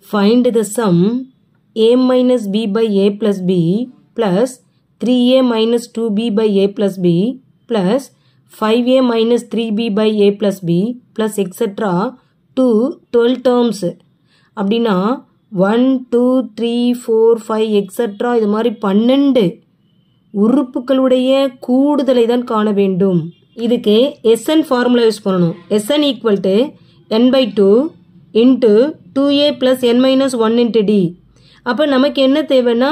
Find the sum a minus b by a plus b plus 3a minus 2b by a plus b plus 5a minus 3b by a plus b plus etc to 12 terms அப்படினா 1, 2, 3, 4, 5, etc. இது மாறி பண்ணண்டு உறுப்புகளுடைய கூடுதலை தான் காண வேண்டும் இதுக்கே SN formula use பண்ணணும் SN equal to n by two into two A plus N minus one into D அப்போ நமக்கு என்ன தேவைன்னா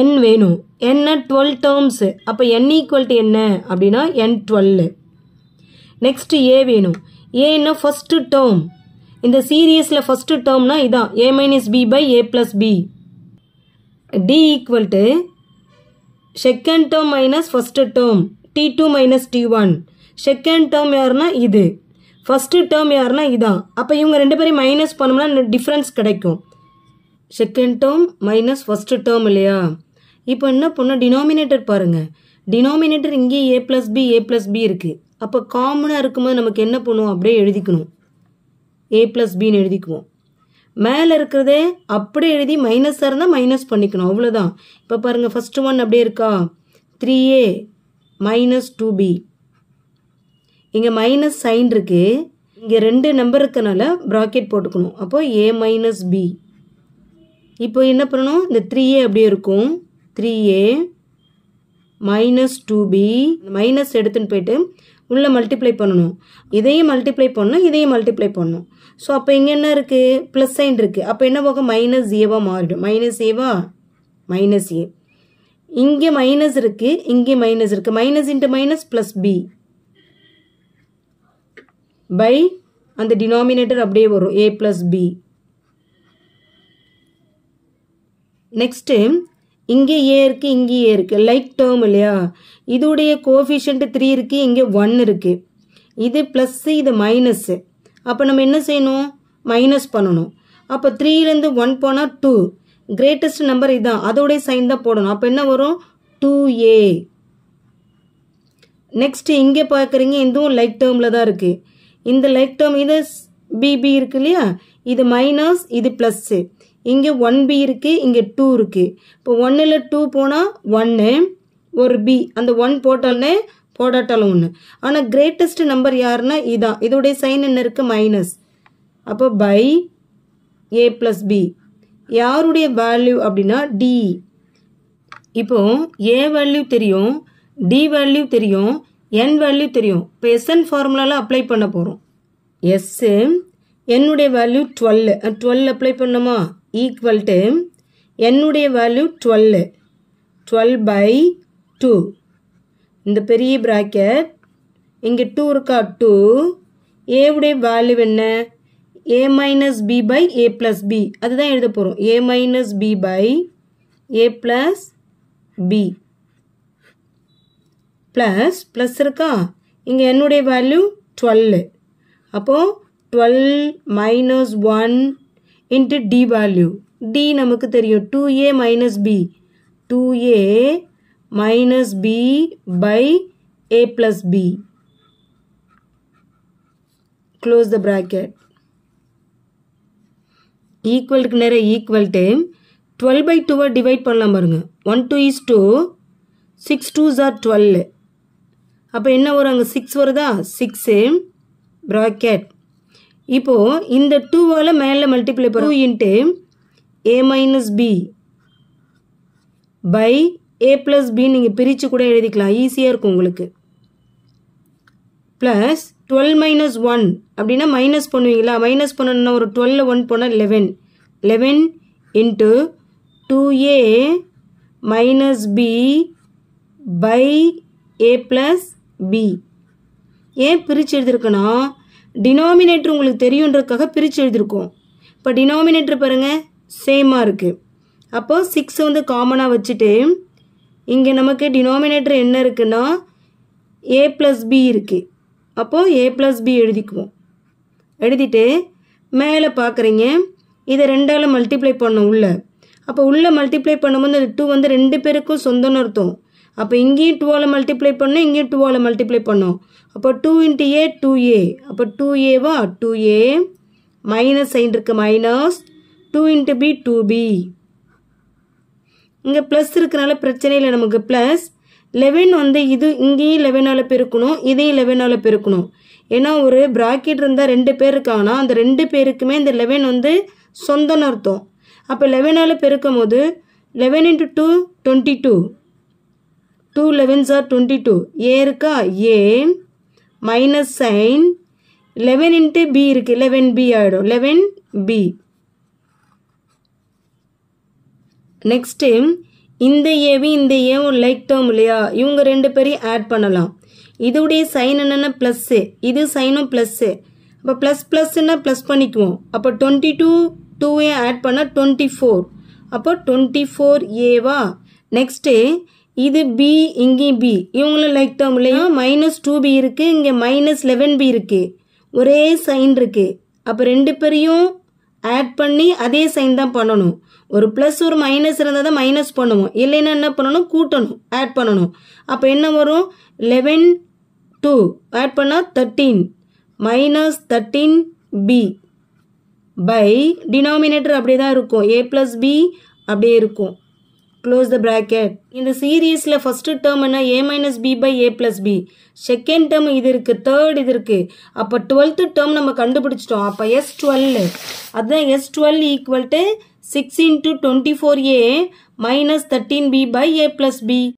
என் வேணும் என்ன டுவெல் டேர்ம்ஸு அப்போ என் ஈக்குவல் டு என்ன அப்படின்னா என் டுவெல்லு நெக்ஸ்ட்டு ஏ வேணும் ஏன்னா ஃபஸ்ட்டு டேர்ம் இந்த சீரியஸில் ஃபஸ்ட்டு டேர்ம்னா இதான் A minus B by A plus B D equal to second term minus first term D two minus D one second term யாருன்னா இது ஃபஸ்ட்டு டேர்ம் யாருன்னா இதான் அப்போ இவங்க ரெண்டு பேரும் மைனஸ் பண்ணோம்னா டிஃப்ரென்ஸ் கிடைக்கும் second term minus first term இல்லையா இப்போ என்ன பண்ணோம் டினாமினேட்டர் பாருங்கள் டினாமினேட்டர் இங்கேயே A plus B A plus B இருக்குது அப்போ காமனாக இருக்கும்போது நமக்கு என்ன பண்ணுவோம் அப்படியே எழுதிக்கணும் ஏ ப்ளஸ் பின்னு எழுதிக்குவோம் மேலே இருக்கிறதே அப்படியே எழுதி மைனஸாக இருந்தால் மைனஸ் பண்ணிக்கணும் அவ்வளோதான் இப்போ பாருங்கள் ஃபஸ்ட்டு ஒன் அப்படியே இருக்கா three A minus two B இங்கே மைனஸ் சைன் இருக்குது இங்கே ரெண்டு நம்பர் இருக்கனால ப்ராக்கெட் போட்டுக்கணும் அப்போது ஏ மைனஸ் பி இப்போ என்ன பண்ணணும் இந்த த்ரீ ஏ அப்படியே இருக்கும் three A minus two B minus எடுத்துன்னு போயிட்டு உள்ளே மல்டிப்ளை பண்ணணும் இதையும் மல்டிப்ளை பண்ணணும் இதையும் மல்டிப்ளை பண்ணணும் ஸோ அப்போ இங்கே என்ன இருக்குது ப்ளஸ் சைன் இருக்குது அப்போ என்ன போக மைனஸ் ஏவா மாறிடும் மைனஸ் ஏவா மைனஸ் ஏ இங்கே மைனஸ் இருக்குது இங்கே மைனஸ் இருக்குது minus into minus plus B by அந்த டினாமினேட்டர் அப்படியே வரும் ஏ ப்ளஸ் பி நெக்ஸ்ட்டு இங்கே ஏ இருக்குது இங்கே ஏ இருக்குது லைக் டேர்ம் இல்லையா இதோடைய கோஃபிஷியன்ட்டு த்ரீ இருக்குது இங்கே ஒன் இருக்குது இது ப்ளஸ்ஸு இது மைனஸ்ஸு அப்போ நம்ம என்ன செய்யணும் மைனஸ் பண்ணணும் அப்போ த்ரீலேருந்து ஒன் போனால் டூ கிரேட்டஸ்ட் நம்பர் இதுதான் அதோடைய சைன் தான் போடணும் அப்போ என்ன வரும் டூ ஏ நெக்ஸ்ட்டு இங்கே பார்க்குறீங்க இதுவும் லைக் டேர்மில் தான் இருக்குது இந்த லைக் டேர்ம் இது பிபி இருக்கு இல்லையா இது மைனஸ் இது ப்ளஸ்ஸு இங்கே ஒன் பி இருக்குது இங்கே டூ இருக்குது இப்போ ஒன்னில் டூ போனால் ஒன்று ஒரு பி அந்த ஒன் போட்டாலே போடாட்டாலும் ஒன்று ஆனால் கிரேட்டஸ்ட் நம்பர் யாருன்னா இதான் இதோடைய சைன் என்ன இருக்குது மைனஸ் அப்போ பை ஏ ப்ளஸ் பி யாருடைய வேல்யூ அப்படின்னா டி இப்போது ஏ வேல்யூ தெரியும் டி வேல்யூ தெரியும் என் வேல்யூ தெரியும் இப்போ எஸ்என் ஃபார்முலாவில் அப்ளை பண்ண போகிறோம் எஸ்ஸு என்னுடைய வேல்யூ 12 டுவெல் அப்ளை பண்ணோமா ஈக்குவல் டு என்னுடைய வேல்யூ 12 12 பை டூ இந்த பெரிய ப்ராக்கெட் இங்கே டூ இருக்கா டூ ஏவுடைய வேல்யூ என்ன A minus B by A plus B அதுதான் எழுத போகிறோம் A minus B by A plus B plus plus இருக்கா இங்கே என்னுடைய வேல்யூ டுவெல்லு அப்போது twelve minus one into D value D நமக்கு தெரியும் two A minus B two A minus B by A plus B close the bracket ஈக்குவலுக்கு நிறைய equal time twelve by டூவை divide பண்ணலாம் பாருங்கள் one two is two six two jar twelve அப்போ என்ன வரும் அங்கே சிக்ஸ் வருதா சிக்ஸு ப்ராக்கெட் இப்போது இந்த டூவால் மேலே மல்டிப்ளை பண்ண two into A minus B by A plus B நீங்கள் பிரித்து கூட எழுதிக்கலாம் ஈஸியாக இருக்கும் உங்களுக்கு ப்ளஸ் டுவெல் மைனஸ் ஒன் அப்படின்னா மைனஸ் பண்ணுவீங்களா மைனஸ் பண்ணணும்னா ஒரு டுவெல்ல ஒன் போனால் eleven eleven into two A minus B by A plus B ஏன் பிரித்து எழுதியிருக்கணும் டினாமினேட்டர் உங்களுக்கு தெரியுன்றதுக்காக பிரித்து எழுதியிருக்கோம் இப்போ டினாமினேட்டர் பாருங்கள் சேமாக இருக்குது அப்போது சிக்ஸ் வந்து காமனாக வச்சுட்டு இங்கே நமக்கு டினாமினேட்டர் என்ன இருக்குன்னா ஏ ப்ளஸ் பி இருக்குது அப்போது ஏ ப்ளஸ் பி எழுதிக்குவோம் எழுதிட்டு மேலே பார்க்குறீங்க இதை ரெண்டால் மல்டிப்ளை பண்ணோம் உள்ள அப்போ உள்ளே மல்டிப்ளை பண்ணும்போது இந்த டூ வந்து ரெண்டு பேருக்கும் சொந்தம்னு அர்த்தம் அப்போ இங்கேயும் டூவால் மல்டிப்ளை பண்ணோம் இங்கேயும் டூவால் மல்டிப்ளை பண்ணோம் அப்போ two into A two A அப்போ டூ ஏவா டூ ஏ மைனஸ் சைன் இருக்குது minus two into B two B இங்கே ப்ளஸ் இருக்கிறனால பிரச்சனை இல்லை நமக்கு ப்ளஸ் லெவன் வந்து இது இங்கேயும் லெவனால் பெருக்கணும் இதையும் லெவனால் பெருக்கணும் ஏன்னா ஒரு ப்ராக்கெட் இருந்தால் ரெண்டு பேர் இருக்காங்கன்னா அந்த ரெண்டு பேருக்குமே இந்த லெவன் வந்து சொந்தம் அர்த்தம் அப்போ லெவனால் பெருக்கும் போது eleven into two twenty two two elevens are twenty two A இருக்கா A minus sign eleven into B இருக்குது லெவன் பி ஆகிடும் லெவன் பி நெக்ஸ்ட்டு இந்த ஏவும் இந்த ஏவும் லைக் டேம் இல்லையா இவங்க ரெண்டு பேரையும் ஆட் பண்ணலாம் இதோடைய சைன் என்னென்னா ப்ளஸ்ஸு இது சைனும் ப்ளஸ்ஸு அப்போ ப்ளஸ் ப்ளஸ்ன்னா ப்ளஸ் பண்ணிக்குவோம் அப்போ டுவெண்ட்டி டூ டூவே ஆட் பண்ணால் டுவெண்ட்டி ஃபோர் அப்போ டுவெண்ட்டி ஃபோர் ஏவா நெக்ஸ்ட்டு இது பி இங்கேயும் பி இவங்களும் லைக் டேர்ம் இல்லையா மைனஸ் டூ பி இருக்குது இங்கே மைனஸ் லெவன் பி இருக்குது ஒரே சைன் இருக்குது அப்போ ரெண்டு பேரையும் ஆட் பண்ணி அதே சைன் தான் பண்ணணும் ஒரு ப்ளஸ் ஒரு மைனஸ் இருந்தால் தான் மைனஸ் பண்ணுவோம் இல்லைன்னா என்ன பண்ணணும் கூட்டணும் ஆட் பண்ணணும் அப்போ என்ன வரும் லெவன் டூ ஆட் பண்ணால் thirteen minus thirteen B by denominator அப்படியே தான் இருக்கும் ஏ ப்ளஸ் பி அப்படியே இருக்கும் க்ளோஸ் த ப்ராக்கெட் இந்த சீரீஸில் first term A minus B by A plus B second term இது இருக்குது தேர்ட் இது இருக்குது அப்போ டுவெல்த்து டேர்ம் நம்ம கண்டுபிடிச்சிட்டோம் அப்போ எஸ் டுவெல் அதுதான் S twelve equal to six into twenty four A minus thirteen B by A plus B